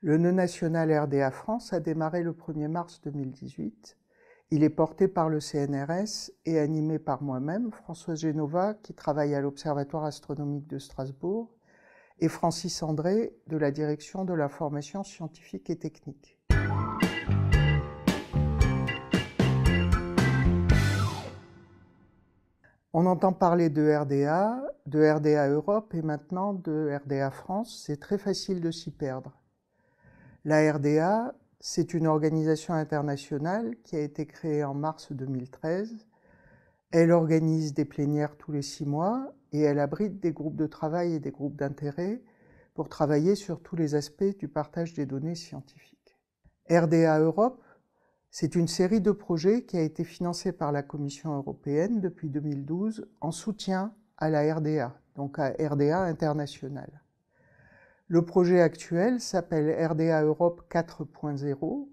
Le nœud national RDA France a démarré le 1er mars 2018. Il est porté par le CNRS et animé par moi-même, Françoise Genova, qui travaille à l'Observatoire astronomique de Strasbourg, et Francis André, de la direction de la formation scientifique et technique. On entend parler de RDA, de RDA Europe et maintenant de RDA France. C'est très facile de s'y perdre. La RDA, c'est une organisation internationale qui a été créée en mars 2013. Elle organise des plénières tous les six mois et elle abrite des groupes de travail et des groupes d'intérêt pour travailler sur tous les aspects du partage des données scientifiques. RDA Europe, c'est une série de projets qui a été financée par la Commission européenne depuis 2012 en soutien à la RDA, donc à RDA internationale. Le projet actuel s'appelle RDA Europe 4.0.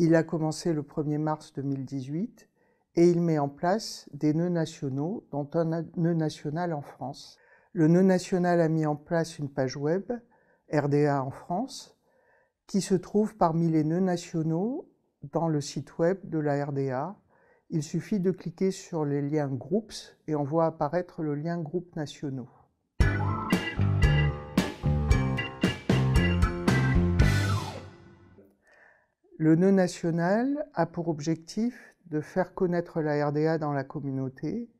Il a commencé le 1er mars 2018 et il met en place des nœuds nationaux, dont un nœud national en France. Le nœud national a mis en place une page web, RDA en France, qui se trouve parmi les nœuds nationaux dans le site web de la RDA. Il suffit de cliquer sur les liens Groups et on voit apparaître le lien Groupes nationaux. Le nœud national a pour objectif de faire connaître la RDA dans la communauté,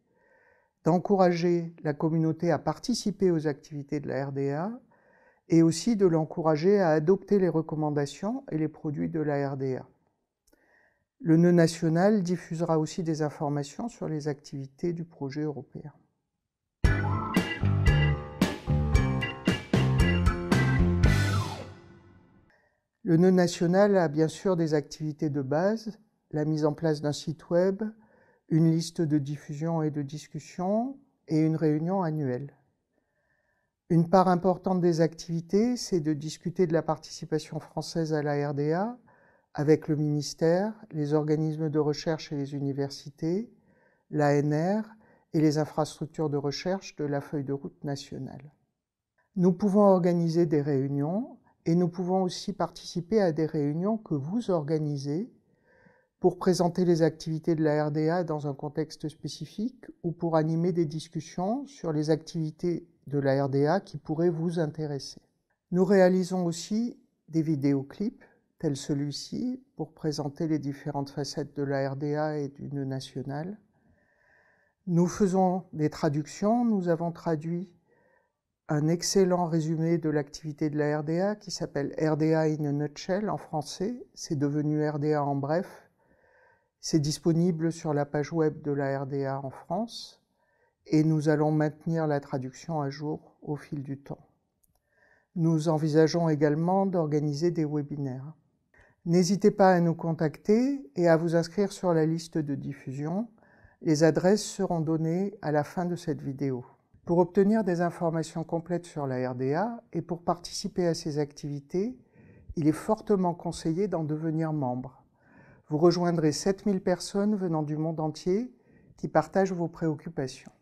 d'encourager la communauté à participer aux activités de la RDA et aussi de l'encourager à adopter les recommandations et les produits de la RDA. Le nœud national diffusera aussi des informations sur les activités du projet européen. Le nœud national a bien sûr des activités de base, la mise en place d'un site web, une liste de diffusion et de discussion et une réunion annuelle. Une part importante des activités, c'est de discuter de la participation française à la RDA avec le ministère, les organismes de recherche et les universités, l'ANR et les infrastructures de recherche de la feuille de route nationale. Nous pouvons organiser des réunions et nous pouvons aussi participer à des réunions que vous organisez pour présenter les activités de la RDA dans un contexte spécifique ou pour animer des discussions sur les activités de la RDA qui pourraient vous intéresser. Nous réalisons aussi des vidéoclips tels celui-ci pour présenter les différentes facettes de la RDA et d'une nationale. Nous faisons des traductions, nous avons traduit un excellent résumé de l'activité de la RDA qui s'appelle RDA in a nutshell en français. C'est devenu RDA en bref. C'est disponible sur la page web de la RDA en France et nous allons maintenir la traduction à jour au fil du temps. Nous envisageons également d'organiser des webinaires. N'hésitez pas à nous contacter et à vous inscrire sur la liste de diffusion. Les adresses seront données à la fin de cette vidéo. Pour obtenir des informations complètes sur la RDA et pour participer à ses activités, il est fortement conseillé d'en devenir membre. Vous rejoindrez 7000 personnes venant du monde entier qui partagent vos préoccupations.